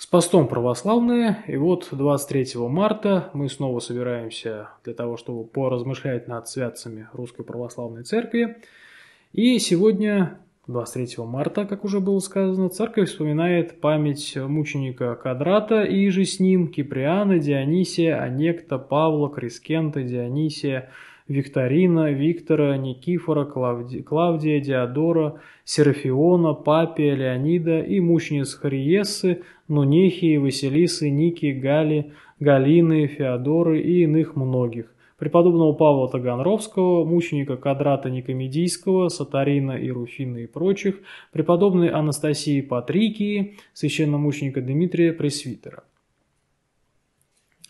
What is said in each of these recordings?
С постом православные, и вот 23 марта мы снова собираемся для того, чтобы поразмышлять над святцами Русской Православной Церкви. И сегодня, 23 марта, как уже было сказано, церковь вспоминает память мученика Кадрата и же с ним Киприана, Дионисия, Анекта, Павла, Крискента, Дионисия, Викторина, Виктора, Никифора, Клавди... Клавдия, Диодора, Серафиона, Папия, Леонида и мучениц Хриесы, Нунехии, Василисы, Ники, Гали, Галины, Феодоры и иных многих преподобного Павла Таганровского, мученика Кадрата Никомедийского, Сатарина и Руфина и прочих, преподобной Анастасии Патрикии, священномученика Дмитрия Пресвитера.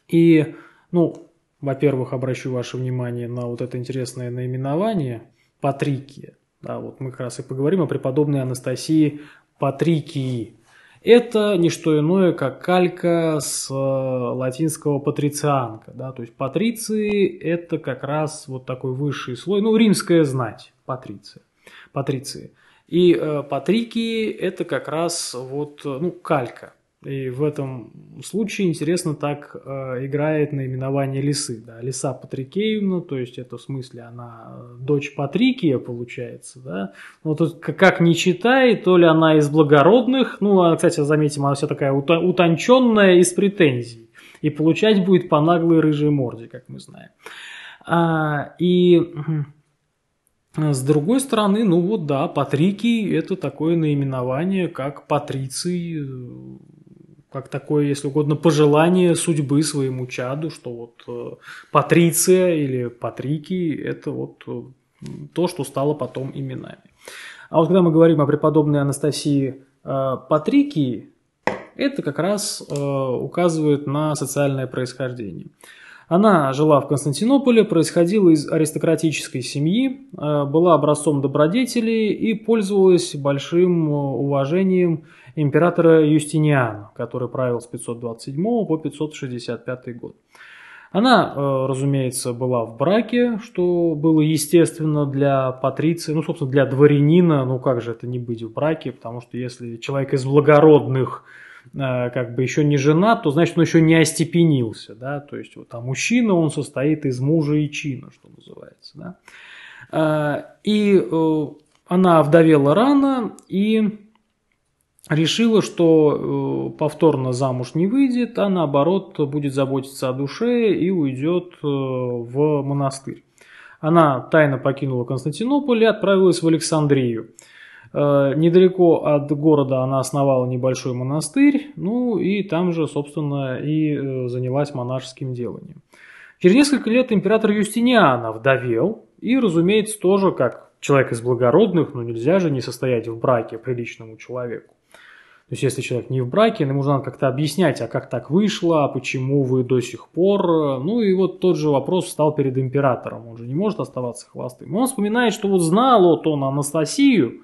И, ну, во-первых, обращу ваше внимание на вот это интересное наименование Патрикия. Да, вот мы как раз и поговорим о преподобной Анастасии Патрикии. Это не что иное, как калька с э, латинского патрицианка. Да? То есть патриции – это как раз вот такой высший слой, ну, римская знать, патриция, патриции. И э, патрикии – это как раз вот, э, ну, калька – и в этом случае интересно так э, играет наименование лисы. Да? Лиса Патрикеевна, то есть это в смысле она э, дочь Патрикия получается. Да? Но тут как, не читай, то ли она из благородных, ну, она, кстати, заметим, она вся такая утонченная из претензий. И получать будет по наглой рыжей морде, как мы знаем. А, и... С другой стороны, ну вот да, Патрикий это такое наименование, как патриций э, как такое, если угодно, пожелание судьбы своему чаду, что вот э, Патриция или Патрики – это вот э, то, что стало потом именами. А вот когда мы говорим о преподобной Анастасии э, Патрикии, это как раз э, указывает на социальное происхождение. Она жила в Константинополе, происходила из аристократической семьи, э, была образцом добродетели и пользовалась большим э, уважением императора Юстиниана, который правил с 527 по 565 год. Она, э, разумеется, была в браке, что было естественно для патриции, ну, собственно, для дворянина, ну как же это не быть в браке, потому что если человек из благородных Э, как бы еще не женат, то значит он еще не остепенился, да, то есть вот, а мужчина он состоит из мужа и чина, что называется, да. Э, и э, она овдовела рано и решила, что повторно замуж не выйдет, а наоборот будет заботиться о душе и уйдет в монастырь. Она тайно покинула Константинополь и отправилась в Александрию – Э, недалеко от города она основала небольшой монастырь, ну и там же, собственно, и э, занялась монашеским деланием. Через несколько лет император Юстиниан вдовел и, разумеется, тоже, как человек из благородных, но ну, нельзя же не состоять в браке приличному человеку. То есть, если человек не в браке, ему нужно как-то объяснять, а как так вышло, а почему вы до сих пор. Ну и вот тот же вопрос встал перед императором. Он же не может оставаться холостым. Он вспоминает, что вот знал вот он Анастасию,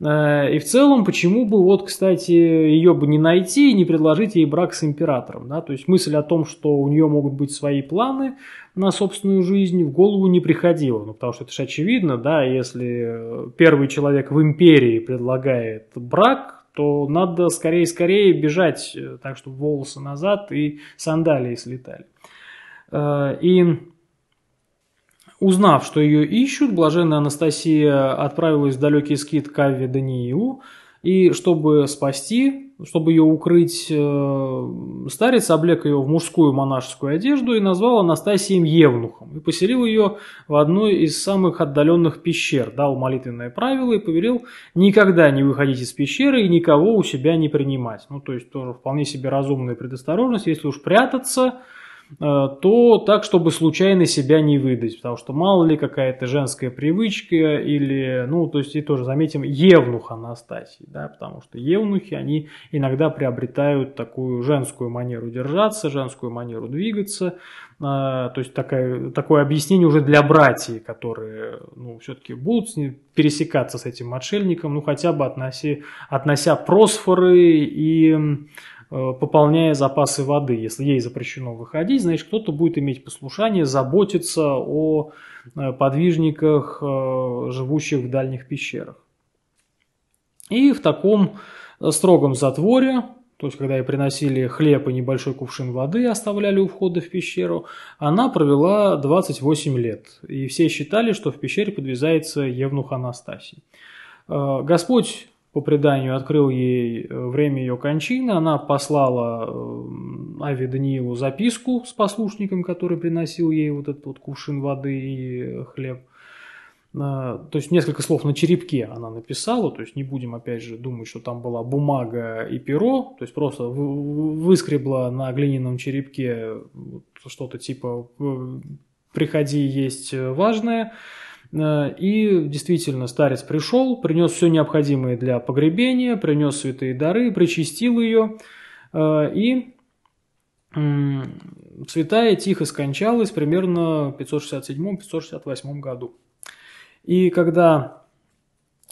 Э, и в целом, почему бы, вот, кстати, ее бы не найти и не предложить ей брак с императором, да, то есть мысль о том, что у нее могут быть свои планы на собственную жизнь, в голову не приходила, ну, потому что это же очевидно, да, если э, первый человек в империи предлагает брак, то надо скорее-скорее бежать, э, так, чтобы волосы назад и сандалии слетали. И Узнав, что ее ищут, блаженная Анастасия отправилась в далекий скит к Аве Даниилу, и чтобы спасти, чтобы ее укрыть, э, старец облек ее в мужскую монашескую одежду и назвал Анастасием Евнухом, и поселил ее в одной из самых отдаленных пещер, дал молитвенное правило и поверил никогда не выходить из пещеры и никого у себя не принимать. Ну, то есть тоже вполне себе разумная предосторожность, если уж прятаться – Э, то так, чтобы случайно себя не выдать, потому что мало ли какая-то женская привычка или, ну, то есть и тоже заметим евнух Анастасии, да, потому что евнухи, они иногда приобретают такую женскую манеру держаться, женскую манеру двигаться, э, то есть такая, такое объяснение уже для братьев, которые, ну, все-таки будут пересекаться с этим отшельником, ну, хотя бы относи, относя просфоры и Э, пополняя запасы воды. Если ей запрещено выходить, значит, кто-то будет иметь послушание, заботиться о э, подвижниках, э, живущих в дальних пещерах. И в таком строгом затворе, то есть когда ей приносили хлеб и небольшой кувшин воды, оставляли у входа в пещеру, она провела 28 лет. И все считали, что в пещере подвязается Евнух Анастасий. Господь по преданию открыл ей э, время ее кончины, она послала э, Ави Даниилу записку с послушником, который приносил ей вот этот вот кувшин воды и э, хлеб. То есть несколько слов на черепке она написала, то есть не будем опять же думать, что там была бумага и перо, то есть просто выскребла на глиняном черепке что-то типа «приходи, есть важное», Э, и действительно, старец пришел, принес все необходимое для погребения, принес святые дары, причастил ее. Э, и святая тихо скончалась примерно в 567-568 году. И когда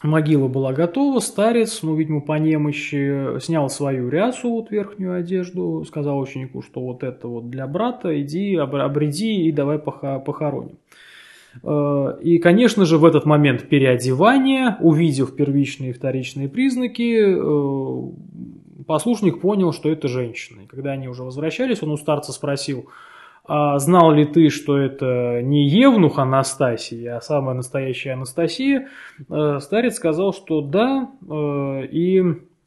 могила была готова, старец, ну, видимо, по немощи, снял свою рясу, вот верхнюю одежду, сказал ученику, что вот это вот для брата, иди, обреди и давай похороним. Э, и, конечно же, в этот момент переодевания, увидев первичные и вторичные признаки, э, послушник понял, что это женщина. И когда они уже возвращались, он у старца спросил, а знал ли ты, что это не Евнух Анастасия, а самая настоящая Анастасия? Э, старец сказал, что да, и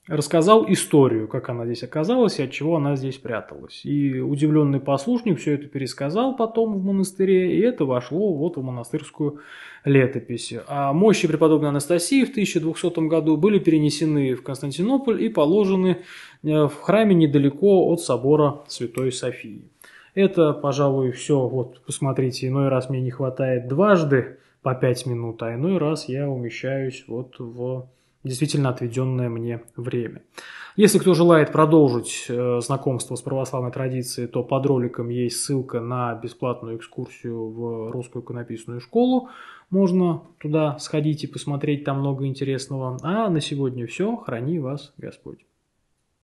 рассказал историю, как она здесь оказалась и от чего она здесь пряталась. И удивленный послушник все это пересказал потом в монастыре, и это вошло вот в монастырскую летопись. А мощи преподобной Анастасии в 1200 году были перенесены в Константинополь и положены э, в храме недалеко от собора Святой Софии. Это, пожалуй, все. Вот, посмотрите, иной раз мне не хватает дважды по пять минут, а иной раз я умещаюсь вот в действительно отведенное мне время. Если кто желает продолжить э, знакомство с православной традицией, то под роликом есть ссылка на бесплатную экскурсию в русскую иконописную школу. Можно туда сходить и посмотреть, там много интересного. А на сегодня все. Храни вас Господь.